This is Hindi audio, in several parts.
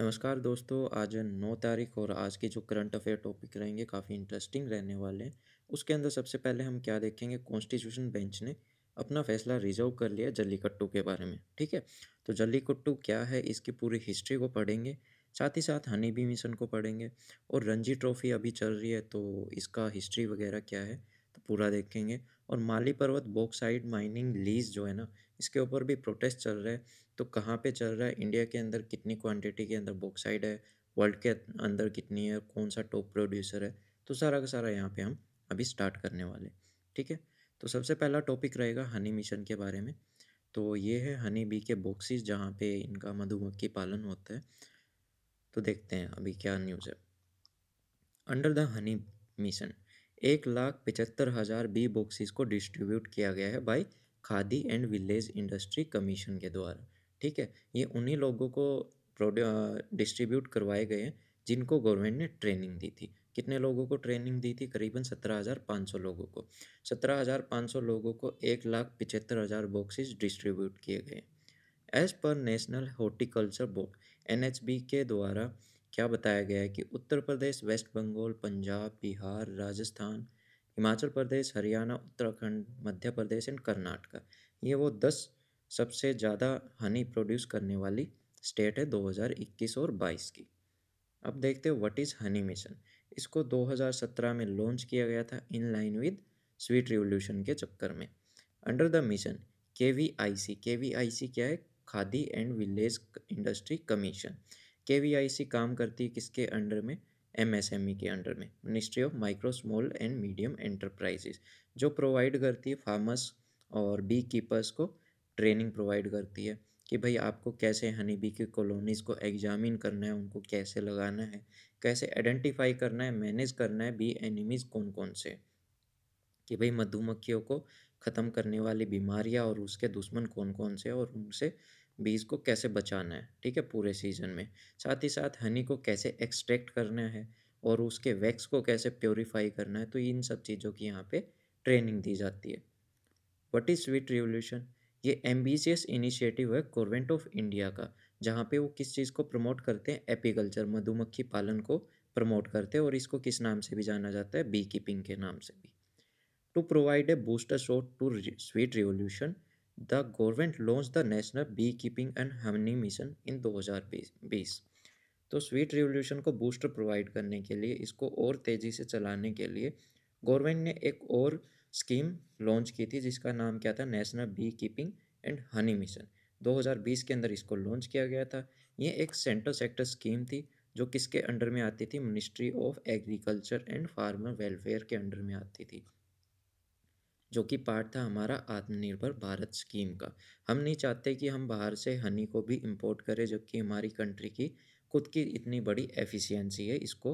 नमस्कार दोस्तों आज नौ तारीख और आज के जो करंट अफेयर टॉपिक रहेंगे काफ़ी इंटरेस्टिंग रहने वाले हैं उसके अंदर सबसे पहले हम क्या देखेंगे कॉन्स्टिट्यूशन बेंच ने अपना फैसला रिजर्व कर लिया जल्लीकट्टू के बारे में ठीक है तो जल्लीकट्टू क्या है इसकी पूरी हिस्ट्री को पढ़ेंगे साथ ही साथ हनी बी मिशन को पढ़ेंगे और रणजी ट्रॉफी अभी चल रही है तो इसका हिस्ट्री वगैरह क्या है तो पूरा देखेंगे और माली पर्वत बॉक्साइड माइनिंग लीज जो है ना इसके ऊपर भी प्रोटेस्ट चल रहे हैं तो कहाँ पे चल रहा है इंडिया के अंदर कितनी क्वांटिटी के अंदर बॉक्साइड है वर्ल्ड के अंदर कितनी है कौन सा टॉप प्रोड्यूसर है तो सारा का सारा यहाँ पे हम अभी स्टार्ट करने वाले ठीक है तो सबसे पहला टॉपिक रहेगा हनी मिशन के बारे में तो ये है हनी बी के बॉक्सेस जहाँ पे इनका मधुमक्खी पालन होता है तो देखते हैं अभी क्या न्यूज़ है अंडर द हनी मिशन एक लाख पचहत्तर हज़ार बी बॉक्सेस को डिस्ट्रीब्यूट किया गया है by Khadi and village industry commission के द्वारा ठीक है ये उन्हीं लोगों को डिस्ट्रीब्यूट करवाए गए हैं जिनको गवर्नमेंट ने ट्रेनिंग दी थी कितने लोगों को ट्रेनिंग दी थी करीबन सत्रह हज़ार पाँच सौ लोगों को सत्रह हज़ार पाँच सौ लोगों को एक लाख पिचहत्तर हज़ार बॉक्सेस डिस्ट्रीब्यूट किए गए as per national horticulture board N के द्वारा क्या बताया गया है कि उत्तर प्रदेश वेस्ट बंगाल पंजाब बिहार राजस्थान हिमाचल प्रदेश हरियाणा उत्तराखंड मध्य प्रदेश एंड कर्नाटका ये वो दस सबसे ज़्यादा हनी प्रोड्यूस करने वाली स्टेट है 2021 और 22 की अब देखते हैं व्हाट इज़ हनी मिशन इसको 2017 में लॉन्च किया गया था in line with sweet revolution के चक्कर में under the mission K V I C K V I C क्या है Khadi and village industry commission K V I C काम करती है किसके अंडर में एमएसएमई e के अंडर में ministry of micro small and medium enterprises जो प्रोवाइड करती है फार्मर्स और बी कीपर्स को ट्रेनिंग प्रोवाइड करती है कि भाई आपको कैसे हनी बी की कॉलोनीज़ को एग्जामिन करना है उनको कैसे लगाना है कैसे आइडेंटिफाई करना है मैनेज करना है बी एनिमीज़ कौन कौन से कि भाई मधुमक्खियों को ख़त्म करने वाली बीमारियाँ और उसके दुश्मन कौन कौन से और उनसे बीज को कैसे बचाना है ठीक है पूरे सीज़न में साथ ही साथ हनी को कैसे एक्सट्रैक्ट करना है और उसके वैक्स को कैसे प्योरीफाई करना है तो इन सब चीज़ों की यहाँ पे ट्रेनिंग दी जाती है वट इज़ स्वीट रिवोल्यूशन ये एम इनिशिएटिव है गवर्नमेंट ऑफ इंडिया का जहाँ पे वो किस चीज़ को प्रमोट करते हैं एपीकल्चर मधुमक्खी पालन को प्रमोट करते हैं और इसको किस नाम से भी जाना जाता है बी कीपिंग के नाम से भी to provide a booster shot to sweet revolution the government launched the national bee keeping and honey mission in 2020 तो स्वीट रिवोल्यूशन को बूस्टर प्रोवाइड करने के लिए इसको और तेज़ी से चलाने के लिए गवर्नमेंट ने एक और स्कीम लॉन्च की थी जिसका नाम क्या था national bee keeping and honey mission 2020 के अंदर इसको लॉन्च किया गया था ये एक सेंट्रल सेक्टर स्कीम थी जो किसके अंडर में आती थी ministry of agriculture and farmer welfare के अंडर में आती थी जो कि पार्ट था हमारा आत्मनिर्भर भारत स्कीम का हम नहीं चाहते कि हम बाहर से हनी को भी इंपोर्ट करें जबकि हमारी कंट्री की खुद की इतनी बड़ी एफिशिएंसी है इसको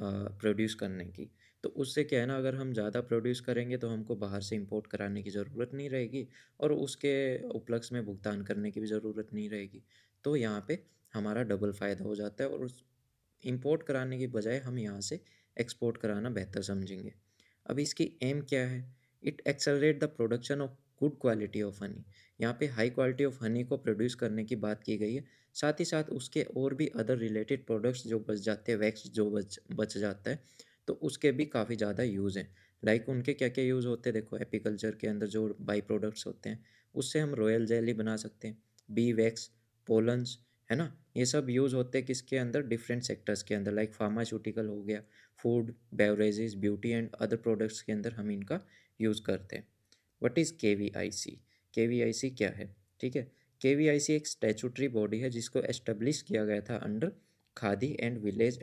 प्रोड्यूस करने की तो उससे क्या है ना अगर हम ज़्यादा प्रोड्यूस करेंगे तो हमको बाहर से इंपोर्ट कराने की ज़रूरत नहीं रहेगी और उसके उपलक्ष्य में भुगतान करने की भी ज़रूरत नहीं रहेगी तो यहाँ पे हमारा डबल फ़ायदा हो जाता है और उस इम्पोर्ट कराने के बजाय हम यहाँ से एक्सपोर्ट कराना बेहतर समझेंगे अब इसकी एम क्या है it accelerate the production of good quality of honey यहाँ पे हाई क्वालिटी ऑफ हनी को प्रोड्यूस करने की बात की गई है साथ ही साथ उसके और भी अदर रिलेटेड प्रोडक्ट्स जो बच जाते हैं वैक्स जो बच बच जाता है तो उसके भी काफ़ी ज़्यादा यूज़ हैं लाइक उनके क्या क्या यूज़ होते हैं देखो एपिकल्चर के अंदर जो बाई प्रोडक्ट्स होते हैं उससे हम रॉयल जेली बना सकते हैं बी वैक्स पोलन्स है ना ये सब यूज़ होते हैं किसके अंदर डिफरेंट सेक्टर्स के अंदर लाइक फार्मास्यूटिकल हो गया food beverages beauty and other products के अंदर हम इनका यूज़ करते हैं what is K V I C K V I C क्या है ठीक है के वी आई सी एक स्टैचूटरी बॉडी है जिसको एस्टेब्लिश किया गया था under Khadi and village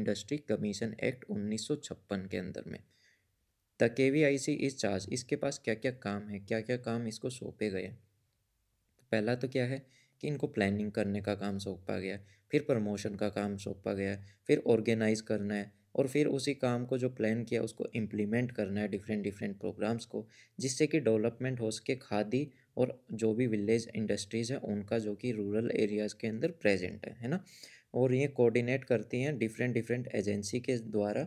industry commission act उन्नीस सौ छप्पन के अंदर में the K V I C is charge इसके पास क्या क्या काम है क्या क्या काम इसको सौंपे गए पहला तो क्या है कि इनको प्लानिंग करने का काम सौंपा गया फिर प्रमोशन का काम सौंपा गया फिर ऑर्गेनाइज करना है और फिर उसी काम को जो प्लान किया उसको इम्प्लीमेंट करना है डिफरेंट डिफरेंट प्रोग्राम्स को जिससे कि डेवलपमेंट हो सके खादी और जो भी विलेज इंडस्ट्रीज़ हैं उनका जो कि रूरल एरियाज़ के अंदर प्रेजेंट है है ना और ये कोऑर्डिनेट करती हैं डिफरेंट डिफरेंट एजेंसी के द्वारा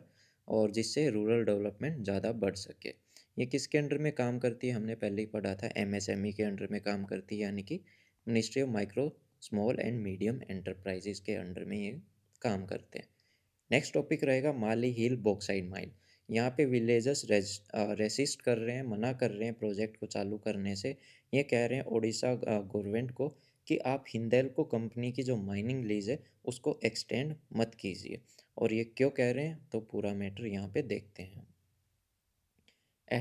और जिससे रूरल डेवलपमेंट ज़्यादा बढ़ सके ये किसके अंडर में काम करती है हमने पहले ही पढ़ा था एम e के अंडर में काम करती है यानी कि ministry of micro small and medium enterprises के अंडर में ये काम करते हैं नेक्स्ट टॉपिक रहेगा माली हिल बॉक्साइड माइन यहाँ पे विलेजर्स रेसिस्ट कर रहे हैं मना कर रहे हैं प्रोजेक्ट को चालू करने से ये कह रहे हैं ओडिशा गवर्नमेंट को कि आप हिंदेल को कंपनी की जो माइनिंग लीज है उसको एक्सटेंड मत कीजिए और ये क्यों कह रहे हैं तो पूरा मैटर यहाँ पे देखते हैं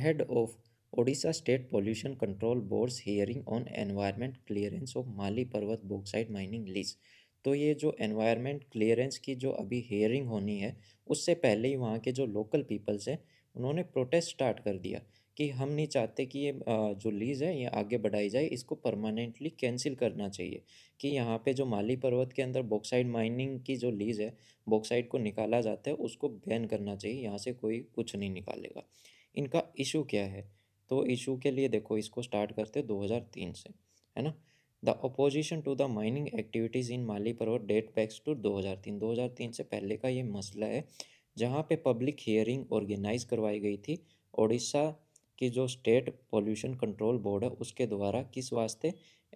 ahead of Odisha state pollution control boards hearing on environment clearance of Mali Parvat bauxite mining lease तो ये जो एनवायरनमेंट क्लियरेंस की जो अभी हेयरिंग होनी है उससे पहले ही वहाँ के जो लोकल पीपल्स हैं उन्होंने प्रोटेस्ट स्टार्ट कर दिया कि हम नहीं चाहते कि ये जो लीज़ है ये आगे बढ़ाई जाए इसको परमानेंटली कैंसिल करना चाहिए कि यहाँ पे जो माली पर्वत के अंदर बॉक्साइड माइनिंग की जो लीज़ है बॉक्साइड को निकाला जाता है उसको बैन करना चाहिए यहाँ से कोई कुछ नहीं निकालेगा इनका इशू क्या है तो इशू के लिए देखो इसको स्टार्ट करते दो से है ना the opposition to the mining activities in Mali और डेट बैक्स टू 2003 2003 से पहले का ये मसला है जहाँ पे पब्लिक हियरिंग ऑर्गेनाइज करवाई गई थी ओडिशा की जो स्टेट पोल्यूशन कंट्रोल बोर्ड है उसके द्वारा किस वास्ते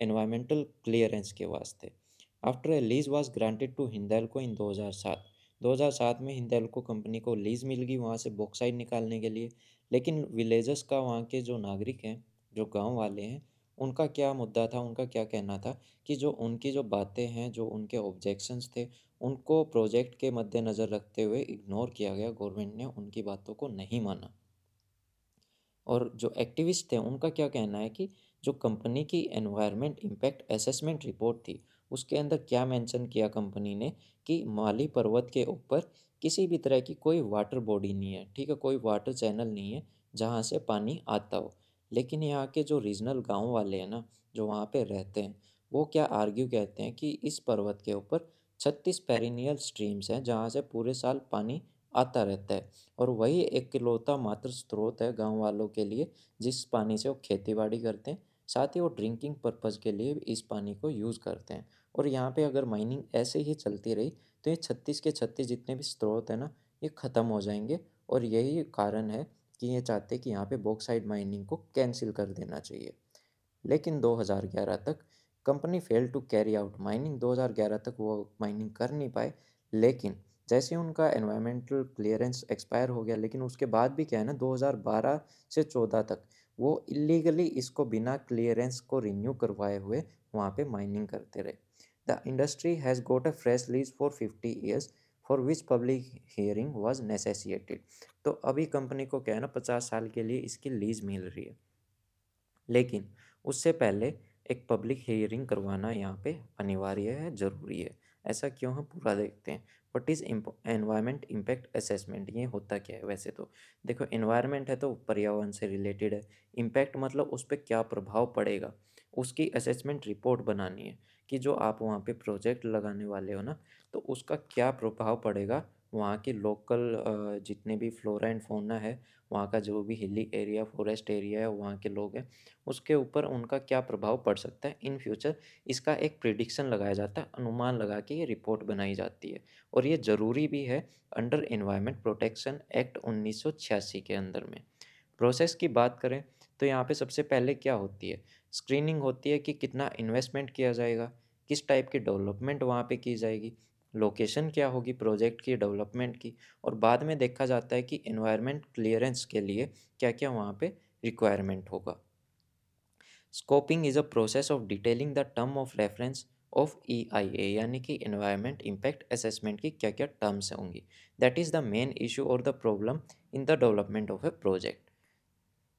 एनवायरमेंटल क्लियरेंस के वास्ते after a lease was granted to को इन 2007 2007 में को कंपनी को लीज मिल गई वहाँ से बॉक्साइड निकालने के लिए लेकिन विलेजेस का वहाँ के जो नागरिक हैं जो गांव वाले हैं उनका क्या मुद्दा था उनका क्या कहना था कि जो उनकी जो बातें हैं जो उनके ऑब्जेक्शंस थे उनको प्रोजेक्ट के मद्देनज़र रखते हुए इग्नोर किया गया गवर्नमेंट ने उनकी बातों को नहीं माना और जो एक्टिविस्ट थे उनका क्या कहना है कि जो कंपनी की एनवायरनमेंट इम्पैक्ट असेसमेंट रिपोर्ट थी उसके अंदर क्या मेंशन किया कंपनी ने कि माली पर्वत के ऊपर किसी भी तरह की कोई वाटर बॉडी नहीं है ठीक है कोई वाटर चैनल नहीं है जहाँ से पानी आता हो लेकिन यहाँ के जो रीजनल गांव वाले हैं ना जो वहाँ पे रहते हैं वो क्या आर्ग्यू कहते हैं कि इस पर्वत के ऊपर छत्तीस पेरिनियल स्ट्रीम्स हैं जहाँ से पूरे साल पानी आता रहता है और वही एक किलौता मात्र स्रोत है गांव वालों के लिए जिस पानी से वो खेती करते हैं साथ ही वो ड्रिंकिंग पर्पज़ के लिए इस पानी को यूज़ करते हैं और यहाँ पे अगर माइनिंग ऐसे ही चलती रही तो ये छत्तीस के छत्तीस जितने भी स्रोत हैं ना ये ख़त्म हो जाएंगे और यही कारण है कि ये चाहते कि यहाँ पे बॉक्साइड माइनिंग को कैंसिल कर देना चाहिए लेकिन 2011 तक company fail to carry out mining 2011 तक वो माइनिंग कर नहीं पाए लेकिन जैसे उनका एनवायरमेंटल क्लियरेंस एक्सपायर हो गया लेकिन उसके बाद भी क्या है ना 2012 से 14 तक वो इलीगली इसको बिना क्लियरेंस को रिन्यू करवाए हुए वहाँ पे माइनिंग करते रहे the industry has got a fresh lease for fifty years for which public hearing was necessitated तो अभी कंपनी को क्या है ना पचास साल के लिए इसकी लीज मिल रही है लेकिन उससे पहले एक पब्लिक हियरिंग करवाना यहाँ पे अनिवार्य है ज़रूरी है ऐसा क्यों है पूरा देखते हैं what is environment impact assessment ये होता क्या है वैसे तो देखो एनवायरमेंट है तो पर्यावरण से रिलेटेड है इम्पैक्ट मतलब उस पर क्या प्रभाव पड़ेगा उसकी असेसमेंट रिपोर्ट बनानी है कि जो आप वहाँ पे प्रोजेक्ट लगाने वाले हो ना तो उसका क्या प्रभाव पड़ेगा वहाँ के लोकल जितने भी फ्लोरा एंड फोना है वहाँ का जो भी हिली एरिया फॉरेस्ट एरिया है वहाँ के लोग हैं उसके ऊपर उनका क्या प्रभाव पड़ सकता है इन फ्यूचर इसका एक प्रिडिक्शन लगाया जाता है अनुमान लगा के ये रिपोर्ट बनाई जाती है और ये ज़रूरी भी है अंडर इन्वायरमेंट प्रोटेक्शन एक्ट उन्नीस के अंदर में प्रोसेस की बात करें तो यहाँ पे सबसे पहले क्या होती है स्क्रीनिंग होती है कि कितना इन्वेस्टमेंट किया जाएगा किस टाइप की डेवलपमेंट वहाँ पे की जाएगी लोकेशन क्या होगी प्रोजेक्ट की डेवलपमेंट की और बाद में देखा जाता है कि इन्वायरमेंट क्लियरेंस के लिए क्या क्या वहाँ पे रिक्वायरमेंट होगा scoping is a process of detailing the term of reference of E I A यानी कि इन्वायरमेंट इम्पैक्ट असेसमेंट की क्या क्या टर्म्स होंगी that is the main issue और the problem in the development of a project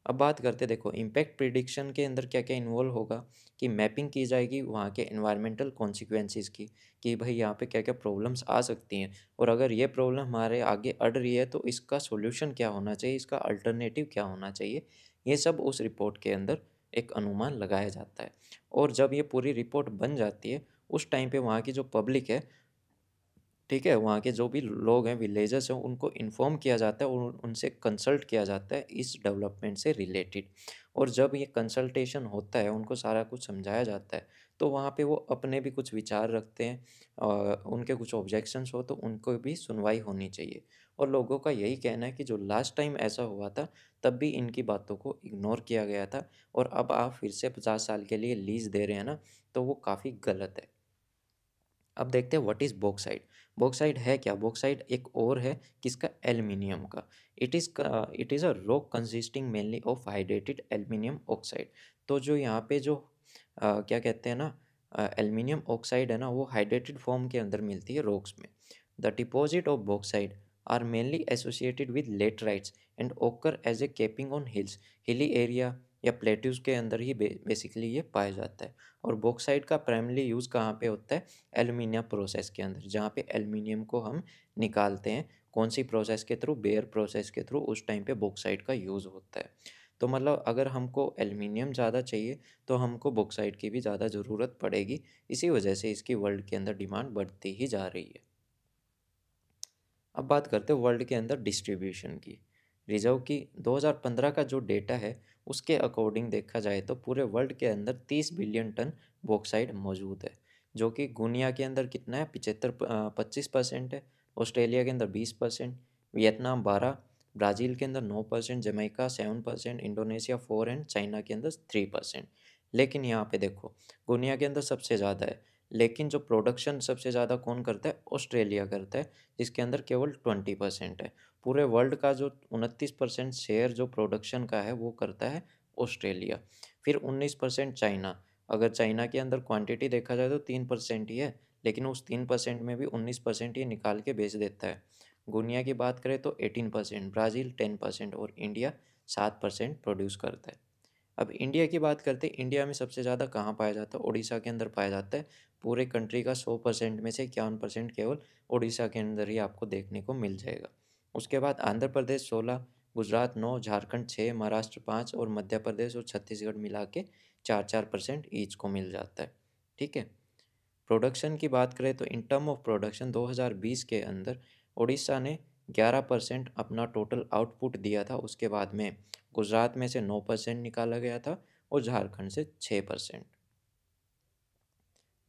अब बात करते देखो इम्पैक्ट प्रिडिक्शन के अंदर क्या क्या इन्वॉल्व होगा कि मैपिंग की जाएगी वहाँ के इन्वायरमेंटल कॉन्सिक्वेंसेस की कि भाई यहाँ पे क्या क्या प्रॉब्लम्स आ सकती हैं और अगर ये प्रॉब्लम हमारे आगे अड़ रही है तो इसका सोल्यूशन क्या होना चाहिए इसका अल्टरनेटिव क्या होना चाहिए ये सब उस रिपोर्ट के अंदर एक अनुमान लगाया जाता है और जब ये पूरी रिपोर्ट बन जाती है उस टाइम पे वहाँ की जो पब्लिक है ठीक है वहाँ के जो भी लोग हैं विलेजर्स हैं उनको इन्फॉर्म किया जाता है और उनसे कंसल्ट किया जाता है इस डेवलपमेंट से रिलेटेड और जब ये कंसल्टेशन होता है उनको सारा कुछ समझाया जाता है तो वहाँ पे वो अपने भी कुछ विचार रखते हैं और उनके कुछ ऑब्जेक्शंस हो तो उनको भी सुनवाई होनी चाहिए और लोगों का यही कहना है कि जो लास्ट टाइम ऐसा हुआ था तब भी इनकी बातों को इग्नोर किया गया था और अब आप फिर से पचास साल के लिए लीज दे रहे हैं ना तो वो काफ़ी गलत है अब देखते हैं व्हाट इज़ बोक्साइड बॉक्साइड है क्या बॉक्साइड एक और है किसका एल्युमिनियम का it is it is a rock consisting mainly of hydrated aluminium oxide तो जो यहाँ पे जो आ, क्या कहते हैं ना एल्युमिनियम ऑक्साइड है ना वो हाइड्रेटेड फॉर्म के अंदर मिलती है रॉक्स में the deposit of bauxite are mainly associated with laterites and ochre as a capping on hills hilly area या प्लेट्यूज के अंदर ही बे, बेसिकली ये पाया जाता है और बॉक्साइड का प्राइमली यूज़ कहाँ पे होता है एलुमिनियम प्रोसेस के अंदर जहाँ पे एलुमिनियम को हम निकालते हैं कौन सी प्रोसेस के थ्रू बेयर प्रोसेस के थ्रू उस टाइम पे बॉक्साइड का यूज़ होता है तो मतलब अगर हमको एलुमिनियम ज़्यादा चाहिए तो हमको बॉक्साइड की भी ज़्यादा ज़रूरत पड़ेगी इसी वजह से इसकी वर्ल्ड के अंदर डिमांड बढ़ती ही जा रही है अब बात करते हैं वर्ल्ड के अंदर डिस्ट्रीब्यूशन की रिजर्व की 2015 का जो डेटा है उसके अकॉर्डिंग देखा जाए तो पूरे वर्ल्ड के अंदर तीस बिलियन टन बॉक्साइड मौजूद है जो कि गुनिया के अंदर कितना है पिचहत्तर पच्चीस परसेंट है ऑस्ट्रेलिया के अंदर बीस परसेंट वियतनाम बारह ब्राज़ील के अंदर नौ percent Jamaica seven percent Indonesia four and China के अंदर थ्री परसेंट लेकिन यहाँ पे देखो गुनिया के अंदर सबसे ज़्यादा है लेकिन जो प्रोडक्शन सबसे ज़्यादा कौन करता है ऑस्ट्रेलिया करता है जिसके अंदर केवल ट्वेंटी परसेंट है पूरे वर्ल्ड का जो उनतीस परसेंट शेयर जो प्रोडक्शन का है वो करता है ऑस्ट्रेलिया फिर उन्नीस परसेंट चाइना अगर चाइना के अंदर क्वांटिटी देखा जाए तो तीन परसेंट ही है लेकिन उस तीन परसेंट में भी उन्नीस परसेंट ये निकाल के बेच देता है गुनिया की बात करें तो eighteen percent Brazil ten percent और इंडिया सात परसेंट प्रोड्यूस करता है अब इंडिया की बात करते हैं इंडिया में सबसे ज़्यादा कहाँ पाया जाता है ओडिशा के अंदर पाया जाता है पूरे कंट्री का सौ परसेंट में से इक्यावन परसेंट केवल ओडिशा के अंदर ही आपको देखने को मिल जाएगा उसके बाद आंध्र प्रदेश सोलह गुजरात नौ झारखंड छः महाराष्ट्र पाँच और मध्य प्रदेश और छत्तीसगढ़ मिला के चार चार परसेंट ईच को मिल जाता है ठीक है प्रोडक्शन की बात करें तो इन टर्म ऑफ प्रोडक्शन 2020 के अंदर उड़ीसा ने 11 परसेंट अपना टोटल आउटपुट दिया था उसके बाद में गुजरात में से 9 परसेंट निकाला गया था और झारखंड से 6 परसेंट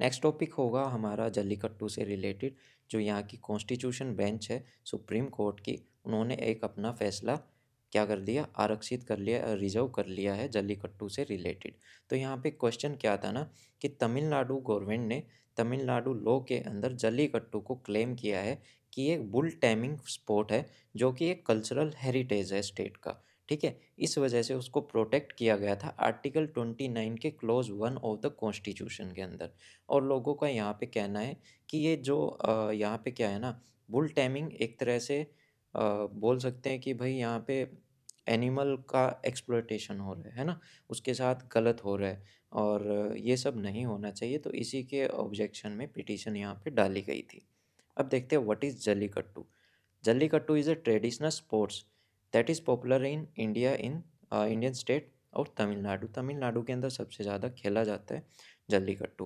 नेक्स्ट टॉपिक होगा हमारा जल्लीकट्टू से रिलेटेड जो यहाँ की कॉन्स्टिट्यूशन बेंच है सुप्रीम कोर्ट की उन्होंने एक अपना फैसला क्या कर दिया आरक्षित कर लिया रिजर्व कर लिया है जल्लीकट्टू से रिलेटेड तो यहाँ पे क्वेश्चन क्या था ना कि तमिलनाडु गवर्नमेंट ने तमिलनाडु लॉ के अंदर जल्लीकट्टू को क्लेम किया है कि एक बुल टैमिंग स्पॉट है जो कि एक कल्चरल हेरिटेज है स्टेट का ठीक है इस वजह से उसको प्रोटेक्ट किया गया था आर्टिकल ट्वेंटी नाइन के clause one of the constitution के अंदर और लोगों का यहाँ पे कहना है कि ये जो यहाँ पे क्या है ना बुल टैमिंग एक तरह से आ, बोल सकते हैं कि भाई यहाँ पे एनिमल का एक्सप्लोटेशन हो रहा है ना उसके साथ गलत हो रहा है और ये सब नहीं होना चाहिए तो इसी के ऑब्जेक्शन में पिटीशन यहाँ पे डाली गई थी अब देखते हैं what is Jalli Jallikattu is a traditional sports that is popular in India in Indian state और तमिलनाडु तमिलनाडु के अंदर सबसे ज़्यादा खेला जाता है जल्लीकट्टू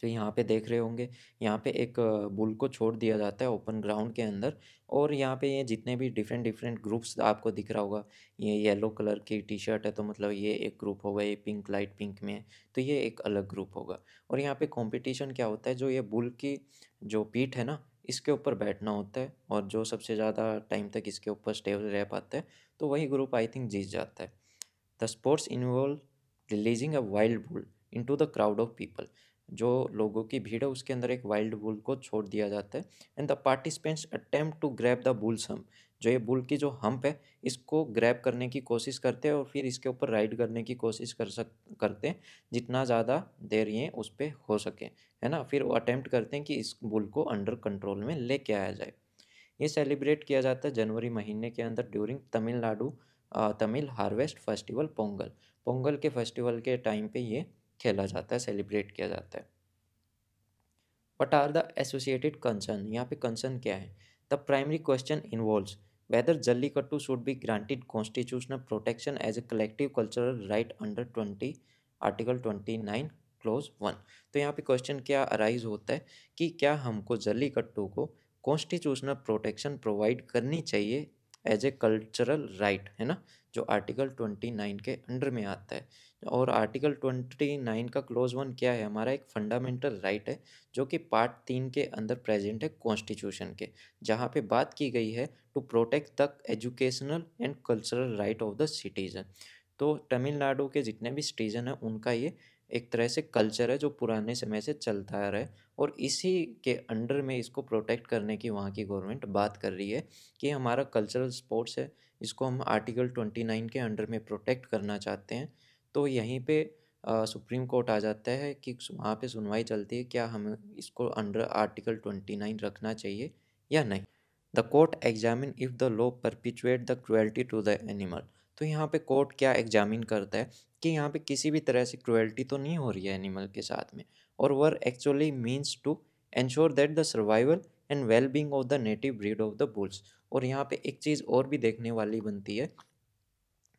तो यहाँ पे देख रहे होंगे यहाँ पे एक बुल को छोड़ दिया जाता है ओपन ग्राउंड के अंदर और यहाँ पे ये जितने भी डिफरेंट डिफरेंट ग्रुप्स आपको दिख रहा होगा ये येलो कलर की टी शर्ट है तो मतलब ये एक ग्रुप होगा ये पिंक लाइट पिंक में है तो ये एक अलग ग्रुप होगा और यहाँ पे कंपटीशन क्या होता है जो ये बुल की जो पीठ है ना इसके ऊपर बैठना होता है और जो सबसे ज़्यादा टाइम तक इसके ऊपर स्टेबल रह पाता है तो वही ग्रुप आई थिंक जीत जाता है the sports involve releasing a wild bull into the crowd of people जो लोगों की भीड़ है उसके अंदर एक वाइल्ड बुल को छोड़ दिया जाता है and the participants attempt to grab the bull some जो ये बुल की जो हम्प है इसको ग्रैब करने की कोशिश करते हैं और फिर इसके ऊपर राइड करने की कोशिश कर सक करते हैं जितना ज़्यादा देर ये उस पर हो सके है ना फिर वो अटैम्प्ट करते हैं कि इस बुल को अंडर कंट्रोल में लेके आया जाए ये सेलिब्रेट किया जाता है जनवरी महीने के अंदर during Tamil Nadu Tamil harvest festival Pongal Pongal के फेस्टिवल के टाइम पे ये खेला जाता है सेलिब्रेट किया जाता है what are the associated concern यहाँ पे कंसर्न क्या है the primary question involve whether Jallikattu should be granted constitutional protection as a collective cultural right under 20 article 29 clause one तो यहाँ पे क्वेश्चन क्या अराइज होता है कि क्या हमको जल्लीकट्टू को कॉन्स्टिट्यूशनल प्रोटेक्शन प्रोवाइड करनी चाहिए एज ए कल्चरल राइट है ना जो आर्टिकल ट्वेंटी नाइन के अंडर में आता है और आर्टिकल ट्वेंटी नाइन का क्लोज वन क्या है हमारा एक फंडामेंटल राइट है जो कि पार्ट तीन के अंदर प्रेजेंट है कॉन्स्टिट्यूशन के जहाँ पे बात की गई है to protect the educational and cultural right of the citizen तो तमिलनाडु के जितने भी सिटीज़न हैं उनका ये एक तरह से कल्चर है जो पुराने समय से चलता आ रहा है और इसी के अंडर में इसको प्रोटेक्ट करने की वहाँ की गवर्नमेंट बात कर रही है कि हमारा कल्चरल स्पोर्ट्स है इसको हम आर्टिकल ट्वेंटी नाइन के अंडर में प्रोटेक्ट करना चाहते हैं तो यहीं पे आ, सुप्रीम कोर्ट आ जाता है कि वहाँ पे सुनवाई चलती है क्या हमें इसको अंडर आर्टिकल ट्वेंटी नाइन रखना चाहिए या नहीं the court examine if the law perpetuate the cruelty to the animal तो यहाँ पे कोर्ट क्या एग्जामिन करता है कि यहाँ पे किसी भी तरह से क्रुएल्टी तो नहीं हो रही है एनिमल के साथ में और whether actually means to ensure that the survival and well being of the native breed of the bulls और यहाँ पे एक चीज़ और भी देखने वाली बनती है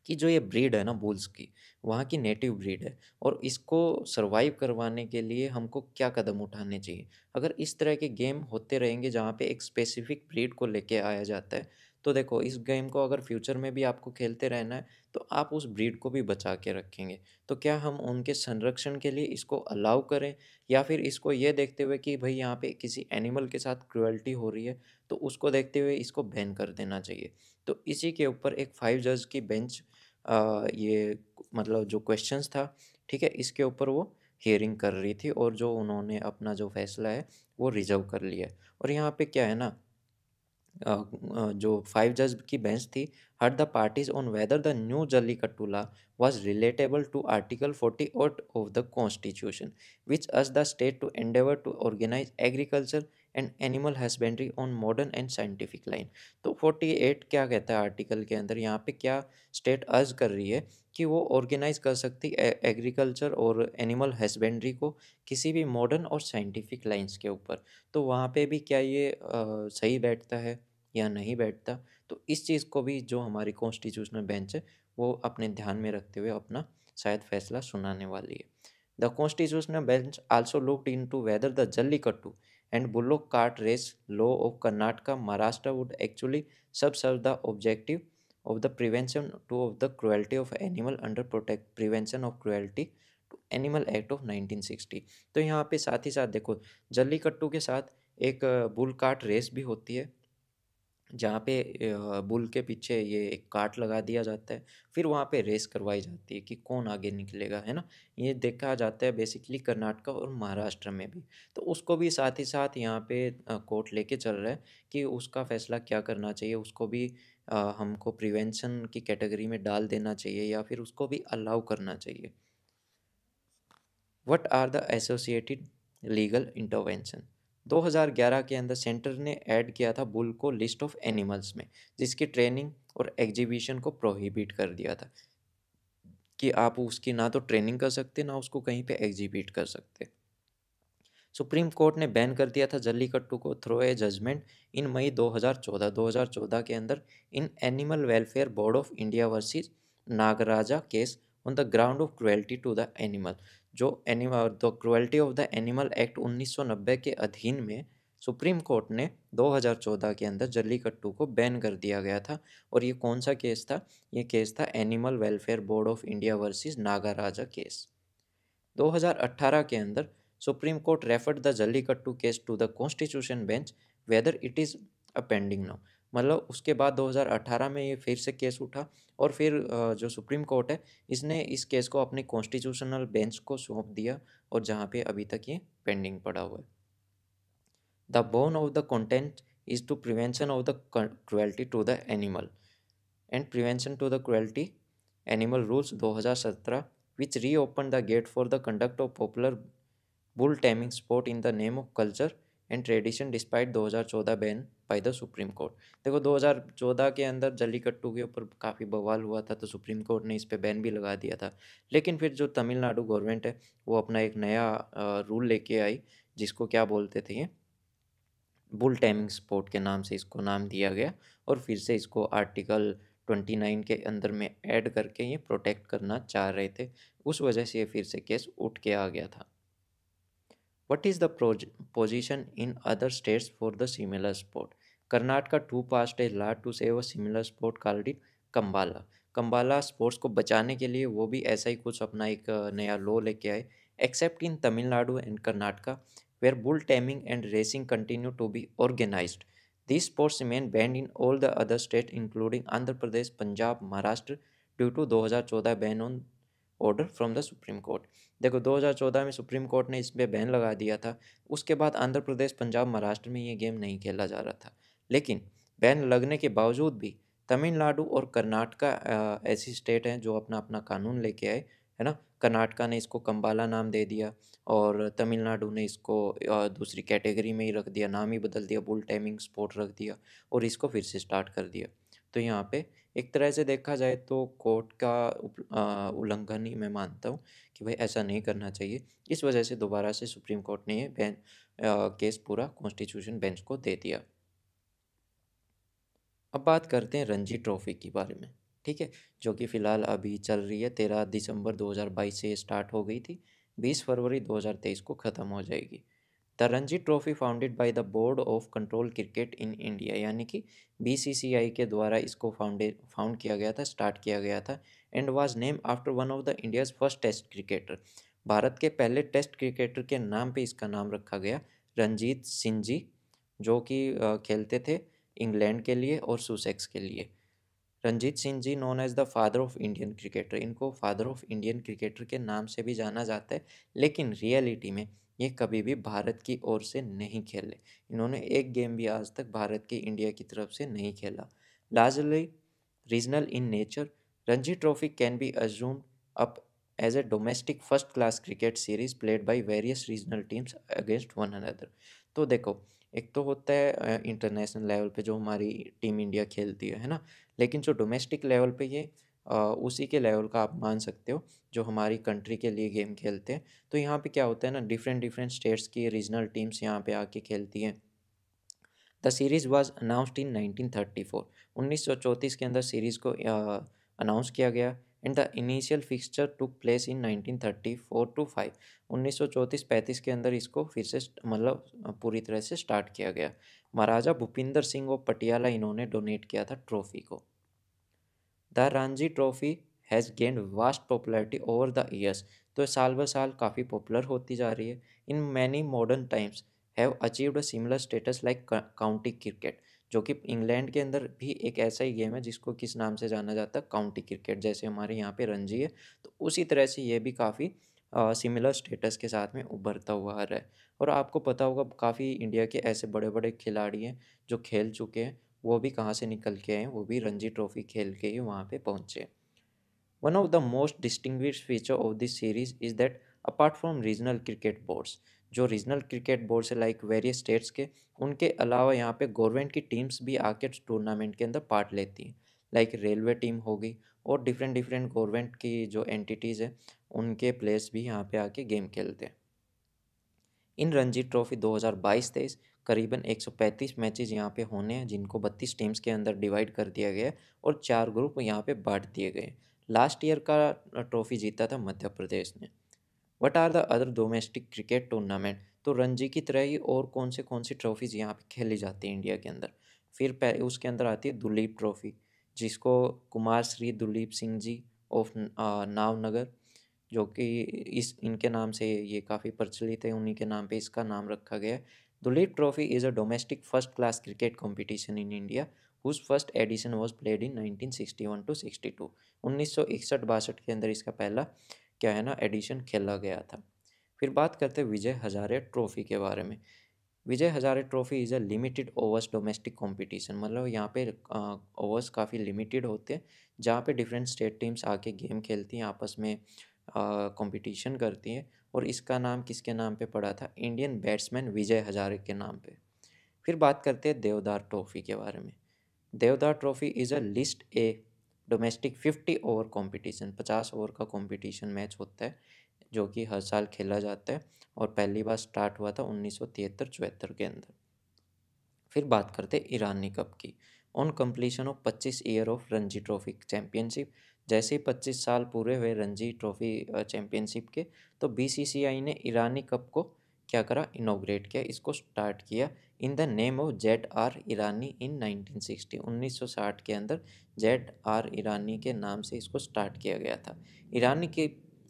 कि जो ये ब्रीड है ना बुल्स की वहाँ की नेटिव ब्रीड है और इसको सर्वाइव करवाने के लिए हमको क्या कदम उठाने चाहिए अगर इस तरह के गेम होते रहेंगे जहाँ पे एक स्पेसिफिक ब्रीड को लेके आया जाता है तो देखो इस गेम को अगर फ्यूचर में भी आपको खेलते रहना है तो आप उस ब्रीड को भी बचा के रखेंगे तो क्या हम उनके संरक्षण के लिए इसको अलाउ करें या फिर इसको ये देखते हुए कि भाई यहाँ पे किसी एनिमल के साथ क्रुअल्टी हो रही है तो उसको देखते हुए इसको बैन कर देना चाहिए तो इसी के ऊपर एक फाइव जज की बेंच आ, ये मतलब जो क्वेश्चंस था ठीक है इसके ऊपर वो हियरिंग कर रही थी और जो उन्होंने अपना जो फैसला है वो रिजर्व कर लिया और यहाँ पे क्या है ना जो फाइव जज की बेंच थी heard the parties on whether the new Jallikattu was relatable to article forty eight of the constitution which अज the state to endeavour to organise agriculture and animal husbandry on modern and scientific line तो फोर्टी एट क्या कहता है आर्टिकल के अंदर यहाँ पे क्या स्टेट अर्ज कर रही है कि वो ऑर्गेनाइज कर सकती एग्रीकल्चर और एनिमल हस्बेंड्री को किसी भी मॉडर्न और साइंटिफिक लाइन्स के ऊपर तो वहाँ पे भी क्या ये आ, सही बैठता है या नहीं बैठता तो इस चीज़ को भी जो हमारी कॉन्स्टिट्यूशनल बेंच है वो अपने ध्यान में रखते हुए अपना शायद फैसला सुनाने वाली है the constitutional bench also looked into whether the Kattu and bullock cart race law of Karnataka Maharashtra would actually subserve the objective of the prevention to of the cruelty of animal under protect prevention of cruelty to animal act of nineteen sixty तो यहाँ पे साथ ही साथ देखो जल्लीकट्टू के साथ एक बुल कार्ट रेस भी होती है जहाँ पे बुल के पीछे ये एक काट लगा दिया जाता है फिर वहाँ पे रेस करवाई जाती है कि कौन आगे निकलेगा है ना ये देखा जाता है बेसिकली कर्नाटका और महाराष्ट्र में भी तो उसको भी साथ ही साथ यहाँ पे कोर्ट लेके चल रहा है कि उसका फैसला क्या करना चाहिए उसको भी हमको प्रिवेंशन की कैटेगरी में डाल देना चाहिए या फिर उसको भी अलाउ करना चाहिए what are the associated legal intervention 2011 के अंदर सेंटर ने ऐड किया था बुल को लिस्ट ऑफ एनिमल्स में जिसकी ट्रेनिंग और एग्जीबिशन को प्रोहिबिट कर दिया था कि आप उसकी ना तो ट्रेनिंग कर सकते ना उसको कहीं पे एग्जीबिट कर सकते सुप्रीम कोर्ट ने बैन कर दिया था जल्लीकट्टू को थ्रो ए जजमेंट इन मई 2014 2014 के अंदर in animal welfare board of India versus Nagaraja case on the ground of cruelty to the animal जो animal the cruelty of the animal act 1990 के अधीन में सुप्रीम कोर्ट ने 2014 के अंदर जल्लीकट्टू को बैन कर दिया गया था और ये कौन सा केस था ये केस था animal welfare board of India versus Naga case 2018 के अंदर supreme court referred the Jallikattu case to the constitution bench whether it is a pending now मतलब उसके बाद 2018 में ये फिर से केस उठा और फिर जो सुप्रीम कोर्ट है इसने इस केस को अपने कॉन्स्टिट्यूशनल बेंच को सौंप दिया और जहाँ पे अभी तक ये पेंडिंग पड़ा हुआ है the bone of the content is to prevention of the cruelty to the animal and prevention to the cruelty animal rules 2017 the gate for the conduct of popular bull popular sport in the name of culture and tradition despite दो हज़ार 2014 ban by the supreme court देखो 2014 के अंदर जलीकट्टू के ऊपर काफ़ी बवाल हुआ था तो सुप्रीम कोर्ट ने इस पर बैन भी लगा दिया था लेकिन फिर जो तमिलनाडु गवर्नमेंट है वो अपना एक नया रूल लेके आई जिसको क्या बोलते थे ये बुल टाइमिंग स्पोर्ट के नाम से इसको नाम दिया गया और फिर से इसको आर्टिकल ट्वेंटी नाइन के अंदर में ऐड करके ये प्रोटेक्ट करना चाह रहे थे उस वजह से ये फिर से केस उठ के आ गया था what is the position in other states for the similar sport Karnataka to passed a law to save a similar sport called Kambala Kambala sports को बचाने के लिए वो भी ऐसा ही कुछ अपना एक नया लॉ लेके आए except in Tamil Nadu and Karnataka where bull taming and racing continue to be organise this sports main banned in all the other state including Andhra Pradesh Punjab Maharashtra due to दो हज़ार चौदह ban on order from the supreme court देखो दो हज़ार चौदह में सुप्रीम कोर्ट ने इस पर बैन लगा दिया था उसके बाद आंध्र प्रदेश पंजाब महाराष्ट्र में ये गेम नहीं खेला जा रहा था लेकिन बैन लगने के बावजूद भी तमिलनाडु और कर्नाटका ऐसी स्टेट हैं जो अपना अपना कानून लेके आए है ना कर्नाटका ने इसको कम्बाला नाम दे दिया और तमिलनाडु ने इसको दूसरी कैटेगरी में ही रख दिया नाम ही बदल दिया बुल टाइमिंग स्पोर्ट रख दिया और इसको फिर से स्टार्ट कर दिया तो यहाँ पे एक तरह से देखा जाए तो कोर्ट का उल्लंघन ही मैं मानता हूँ कि भाई ऐसा नहीं करना चाहिए इस वजह से दोबारा से सुप्रीम कोर्ट ने ये बैन केस पूरा कॉन्स्टिट्यूशन बेंच को दे दिया अब बात करते हैं रणजी ट्रॉफ़ी के बारे में ठीक है जो कि फ़िलहाल अभी चल रही है तेरह दिसंबर 2022 से स्टार्ट हो गई थी 20 फरवरी 2023 को ख़त्म हो जाएगी the Ranji trophy founded by the board of control cricket in India यानी कि बीसीसीआई के द्वारा इसको फाउंडे फाउंड किया गया था स्टार्ट किया गया था and was name after one of the India's first test cricketer Bharat के पहले टेस्ट क्रिकेटर के नाम पे इसका नाम रखा गया रंजीत सिंह जी जो कि खेलते थे इंग्लैंड के लिए और सुसेक्स के लिए Ranjit Singh ji known as the father of Indian cricketer इनको फादर ऑफ इंडियन क्रिकेटर के नाम से भी जाना जाता है लेकिन रियलिटी में ये कभी भी भारत की ओर से नहीं खेले इन्होंने एक गेम भी आज तक भारत के इंडिया की तरफ से नहीं खेला largely regional in nature Ranji trophy can be assume up as a domestic first class cricket series played by various regional teams against one another तो देखो एक तो होता है इंटरनेशनल लेवल पे जो हमारी टीम इंडिया खेलती है है ना लेकिन जो डोमेस्टिक लेवल पे ये आ, उसी के लेवल का आप मान सकते हो जो हमारी कंट्री के लिए गेम खेलते हैं तो यहाँ पे क्या होता है ना डिफरेंट डिफरेंट स्टेट्स की रीजनल टीम्स यहाँ पे आके खेलती हैं the series was announced in सौ चौंतीस के अंदर सीरीज़ को अनाउंस किया गया and the initial fixture took place in 1934 to 5 1934-35 के अंदर इसको फिर से मतलब पूरी तरह से स्टार्ट किया गया महाराजा भूपिंदर सिंह और पटियाला इन्होंने डोनेट किया था ट्रॉफी को the Ranji trophy has gained vast popularity over the years तो साल ब साल काफ़ी पॉपुलर होती जा रही है in many modern times have achieved similar status like county cricket जो कि इंग्लैंड के अंदर भी एक ऐसा ही गेम है जिसको किस नाम से जाना जाता है काउंटी क्रिकेट जैसे हमारे यहाँ पे रणजी है तो उसी तरह से ये भी काफ़ी सिमिलर स्टेटस के साथ में उभरता हुआ आ रहा है और आपको पता होगा काफ़ी इंडिया के ऐसे बड़े बड़े खिलाड़ी हैं जो खेल चुके हैं वो भी कहाँ से निकल के आए हैं वो भी रणजी ट्रॉफी खेल के ही वहाँ पर पहुँचे one of the most distinguished feature of this series is that apart from regional cricket boards जो रीजनल क्रिकेट बोर्ड से लाइक वेरियस स्टेट्स के उनके अलावा यहाँ पे गवर्नमेंट की टीम्स भी आके टूर्नामेंट के अंदर पार्ट लेती हैं लाइक रेलवे टीम होगी और डिफरेंट डिफरेंट गवर्नमेंट की जो एंटिटीज़ हैं उनके प्लेयर्स भी यहाँ पे आके गेम खेलते हैं इन रणजी ट्रॉफी 2022 हज़ार करीबन 135 मैचेस यहाँ पे होने हैं जिनको 32 टीम्स के अंदर डिवाइड कर दिया गया और चार ग्रुप यहाँ पे बांट दिए गए लास्ट ईयर का ट्रॉफी जीता था मध्य प्रदेश ने what are the other domestic cricket tournament तो रणजी की तरह ही और कौन से कौन सी ट्रॉफीज़ यहाँ पे खेली जाती है इंडिया के अंदर फिर उसके अंदर आती है दुलीप ट्रॉफी जिसको कुमार श्री दुलीप सिंह जी ऑफ नावनगर जो कि इस इनके नाम से ये काफ़ी प्रचलित है उन्हीं के नाम पे इसका नाम रखा गया है Duleep trophy is a domestic first class cricket competition in India whose first edition was played in 1961 to sixty two उन्नीस सौ इकसठ बासठ के अंदर इसका पहला क्या है ना एडिशन खेला गया था फिर बात करते हैं विजय हज़ारे ट्रॉफ़ी के बारे में Vijay Hazare trophy is a limited overs domestic competition मतलब यहाँ पे ओवर्स काफ़ी लिमिटेड होते हैं जहाँ पे डिफरेंट स्टेट टीम्स आके गेम खेलती हैं आपस में कंपटीशन करती हैं और इसका नाम किसके नाम पे पड़ा था इंडियन बैट्समैन विजय हज़ारे के नाम पे फिर बात करते हैं देवदार ट्रॉफ़ी के बारे में Deodhar trophy is a list A domestic fifty over competition पचास ओवर का कंपटीशन मैच होता है जो कि हर साल खेला जाता है और पहली बार स्टार्ट हुआ था उन्नीस सौ के अंदर फिर बात करते हैं ईरानी कप की ऑन कंप्लीशन ऑफ पच्चीस year of Ranji trophy championship जैसे ही पच्चीस साल पूरे हुए रणजी ट्रॉफी चैंपियनशिप के तो बी ने ईरानी कप को क्या करा इनोग्रेट किया इसको स्टार्ट किया in the name of Z R Irani in 1960 1960 के अंदर जेड आर ईरानी के नाम से इसको स्टार्ट किया गया था ईरानी के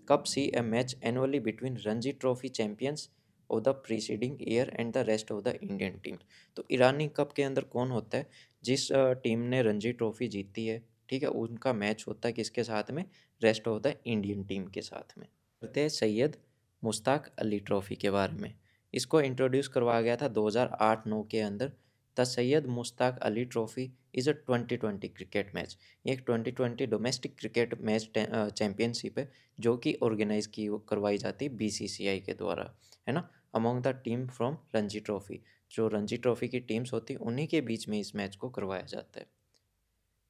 cup is a match annually between Ranji trophy champions of the preceding year and the rest of the Indian team तो ईरानी कप के अंदर कौन होता है जिस टीम ने रणजी ट्रॉफी जीती है ठीक है उनका मैच होता है किसके साथ में rest of the Indian team के साथ में करते हैं सैयद मुश्ताक अली ट्रॉफ़ी के बारे में इसको इंट्रोड्यूस करवाया गया था 2008-9 के अंदर the Syed Mushtaq Ali trophy is a twenty twenty cricket match ये एक twenty twenty domestic cricket match championship है जो कि ऑर्गेनाइज की करवाई जाती है आई के द्वारा है ना among the team from Ranji trophy जो रणजी ट्रॉफ़ी की टीम्स होती उन्हीं के बीच में इस मैच को करवाया जाता है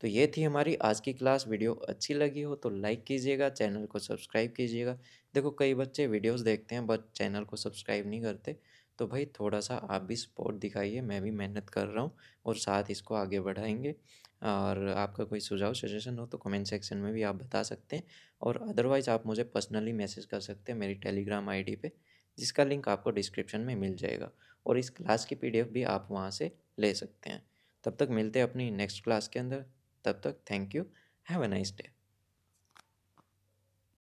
तो ये थी हमारी आज की क्लास वीडियो अच्छी लगी हो तो लाइक कीजिएगा चैनल को सब्सक्राइब कीजिएगा देखो कई बच्चे वीडियोस देखते हैं बट चैनल को सब्सक्राइब नहीं करते तो भाई थोड़ा सा आप भी सपोर्ट दिखाइए मैं भी मेहनत कर रहा हूँ और साथ इसको आगे बढ़ाएंगे और आपका कोई सुझाव सजेशन हो तो कमेंट सेक्शन में भी आप बता सकते हैं और अदरवाइज़ आप मुझे पर्सनली मैसेज कर सकते हैं मेरी टेलीग्राम आई पे जिसका लिंक आपको डिस्क्रिप्शन में मिल जाएगा और इस क्लास की पी भी आप वहाँ से ले सकते हैं तब तक मिलते हैं अपनी नेक्स्ट क्लास के अंदर तब तक thank you have a nice day